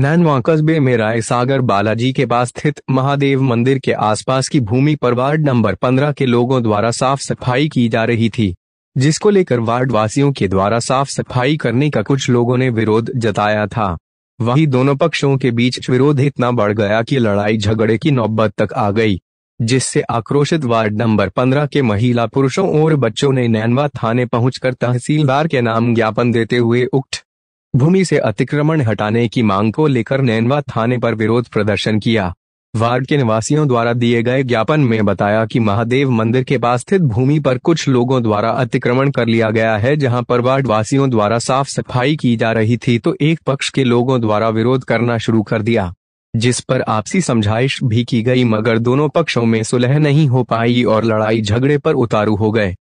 नैनवा कस्बे में राय सागर बालाजी के पास स्थित महादेव मंदिर के आसपास की भूमि पर वार्ड नंबर 15 के लोगों द्वारा साफ सफाई की जा रही थी जिसको लेकर वार्ड वासियों के द्वारा साफ सफाई करने का कुछ लोगों ने विरोध जताया था वहीं दोनों पक्षों के बीच विरोध इतना बढ़ गया कि लड़ाई झगड़े की नौबत तक आ गई जिससे आक्रोशित वार्ड नंबर पंद्रह के महिला पुरुषों और बच्चों ने नैनवा थाने पहुंचकर तहसीलदार के नाम ज्ञापन देते हुए उक्त भूमि से अतिक्रमण हटाने की मांग को लेकर नैनवा थाने पर विरोध प्रदर्शन किया वार्ड के निवासियों द्वारा दिए गए ज्ञापन में बताया कि महादेव मंदिर के पास स्थित भूमि पर कुछ लोगों द्वारा अतिक्रमण कर लिया गया है जहां पर वार्ड वासियों द्वारा साफ सफाई की जा रही थी तो एक पक्ष के लोगों द्वारा विरोध करना शुरू कर दिया जिस पर आपसी समझाइश भी की गई मगर दोनों पक्षों में सुलह नहीं हो पाई और लड़ाई झगड़े पर उतारू हो गए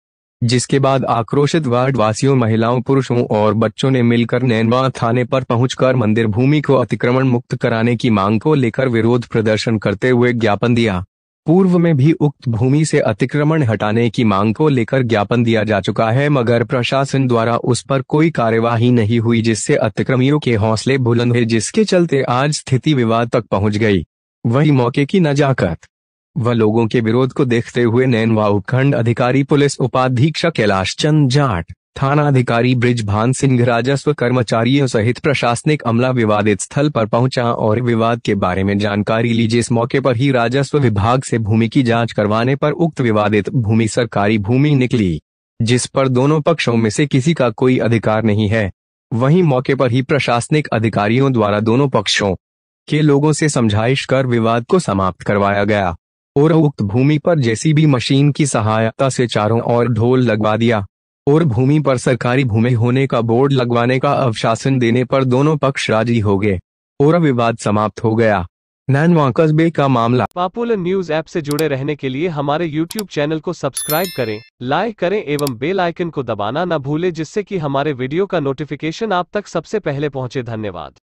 जिसके बाद आक्रोशित वार्ड वासियों महिलाओं पुरुषों और बच्चों ने मिलकर नैनवा थाने पर पहुंचकर मंदिर भूमि को अतिक्रमण मुक्त कराने की मांग को लेकर विरोध प्रदर्शन करते हुए ज्ञापन दिया पूर्व में भी उक्त भूमि से अतिक्रमण हटाने की मांग को लेकर ज्ञापन दिया जा चुका है मगर प्रशासन द्वारा उस पर कोई कार्यवाही नहीं हुई जिससे अतिक्रमियों के हौसले बुलंद हुए जिसके चलते आज स्थिति विवाद तक पहुंच गई वही मौके की नजाकत व लोगों के विरोध को देखते हुए नैनवा उपखंड अधिकारी पुलिस उपाधीक्षक कैलाश चंद जाट थाना अधिकारी ब्रिजभान सिंह राजस्व कर्मचारियों सहित प्रशासनिक अमला विवादित स्थल पर पहुंचा और विवाद के बारे में जानकारी ली जिस मौके पर ही राजस्व विभाग से भूमि की जांच करवाने पर उक्त विवादित भूमि सरकारी भूमि निकली जिस पर दोनों पक्षों में से किसी का कोई अधिकार नहीं है वहीं मौके पर ही प्रशासनिक अधिकारियों द्वारा दोनों पक्षों के लोगों से समझाइश कर विवाद को समाप्त करवाया गया और उक्त भूमि पर जेसीबी मशीन की सहायता से चारों ओर ढोल लगवा दिया और भूमि पर सरकारी भूमि होने का बोर्ड लगवाने का अवशासन देने पर दोनों पक्ष राजी हो गए और विवाद समाप्त हो गया नैन वाकसबे का मामला पॉपुलर न्यूज ऐप से जुड़े रहने के लिए हमारे यूट्यूब चैनल को सब्सक्राइब करें लाइक करें एवं बेल आइकन को दबाना न भूलें जिससे कि हमारे वीडियो का नोटिफिकेशन आप तक सबसे पहले पहुंचे धन्यवाद